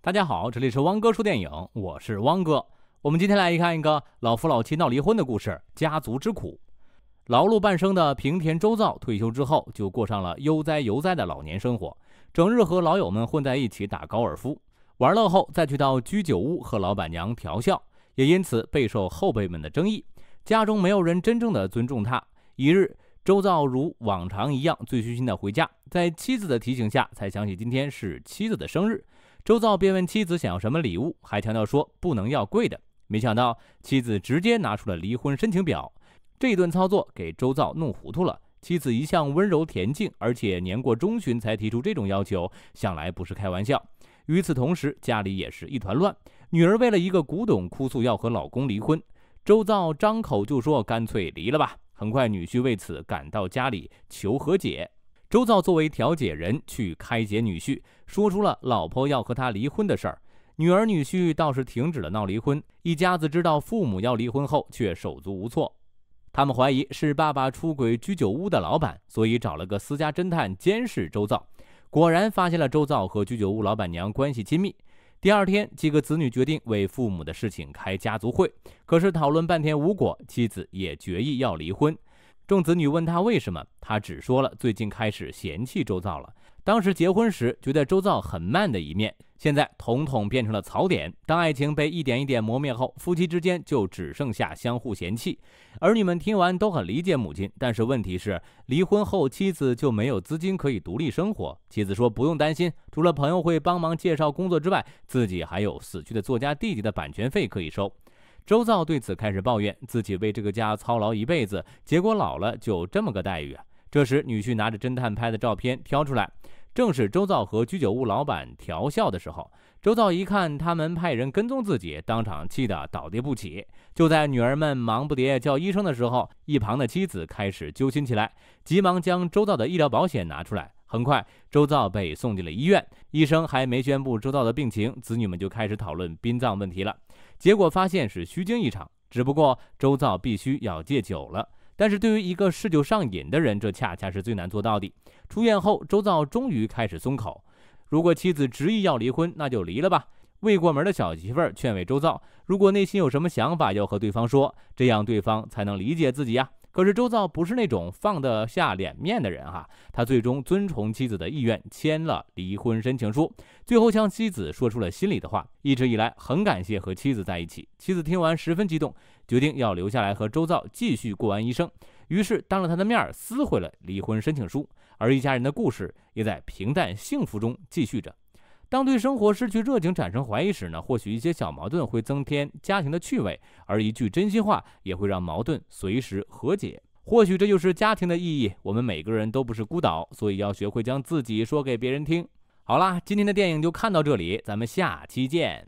大家好，这里是汪哥说电影，我是汪哥。我们今天来看一个老夫老妻闹离婚的故事，《家族之苦》。劳碌半生的平田周造退休之后，就过上了悠哉悠哉的老年生活，整日和老友们混在一起打高尔夫、玩乐，后再去到居酒屋和老板娘调笑，也因此备受后辈们的争议。家中没有人真正的尊重他。一日，周造如往常一样醉醺醺的回家，在妻子的提醒下，才想起今天是妻子的生日。周造便问妻子想要什么礼物，还强调说不能要贵的。没想到妻子直接拿出了离婚申请表，这一顿操作给周造弄糊涂了。妻子一向温柔恬静，而且年过中旬才提出这种要求，想来不是开玩笑。与此同时，家里也是一团乱。女儿为了一个古董哭诉要和老公离婚，周造张口就说干脆离了吧。很快，女婿为此赶到家里求和解。周造作为调解人去开解女婿，说出了老婆要和他离婚的事儿。女儿、女婿倒是停止了闹离婚。一家子知道父母要离婚后，却手足无措。他们怀疑是爸爸出轨居酒屋的老板，所以找了个私家侦探监视周造。果然发现了周造和居酒屋老板娘关系亲密。第二天，几个子女决定为父母的事情开家族会，可是讨论半天无果，妻子也决意要离婚。众子女问他为什么，他只说了最近开始嫌弃周造了。当时结婚时觉得周造很慢的一面，现在统统变成了槽点。当爱情被一点一点磨灭后，夫妻之间就只剩下相互嫌弃。儿女们听完都很理解母亲，但是问题是离婚后妻子就没有资金可以独立生活。妻子说不用担心，除了朋友会帮忙介绍工作之外，自己还有死去的作家弟弟的版权费可以收。周造对此开始抱怨，自己为这个家操劳一辈子，结果老了就这么个待遇啊！这时，女婿拿着侦探拍的照片挑出来，正是周造和居酒屋老板调笑的时候。周造一看他们派人跟踪自己，当场气得倒地不起。就在女儿们忙不迭叫医生的时候，一旁的妻子开始揪心起来，急忙将周造的医疗保险拿出来。很快，周造被送进了医院。医生还没宣布周造的病情，子女们就开始讨论殡葬问题了。结果发现是虚惊一场，只不过周造必须要戒酒了。但是对于一个嗜酒上瘾的人，这恰恰是最难做到的。出院后，周造终于开始松口：“如果妻子执意要离婚，那就离了吧。”未过门的小媳妇儿劝慰周造：“如果内心有什么想法，要和对方说，这样对方才能理解自己呀。”可是周造不是那种放得下脸面的人哈，他最终遵从妻子的意愿签了离婚申请书，最后向妻子说出了心里的话，一直以来很感谢和妻子在一起。妻子听完十分激动，决定要留下来和周造继续过完一生，于是当着他的面撕毁了离婚申请书，而一家人的故事也在平淡幸福中继续着。当对生活失去热情、产生怀疑时呢？或许一些小矛盾会增添家庭的趣味，而一句真心话也会让矛盾随时和解。或许这就是家庭的意义。我们每个人都不是孤岛，所以要学会将自己说给别人听。好啦，今天的电影就看到这里，咱们下期见。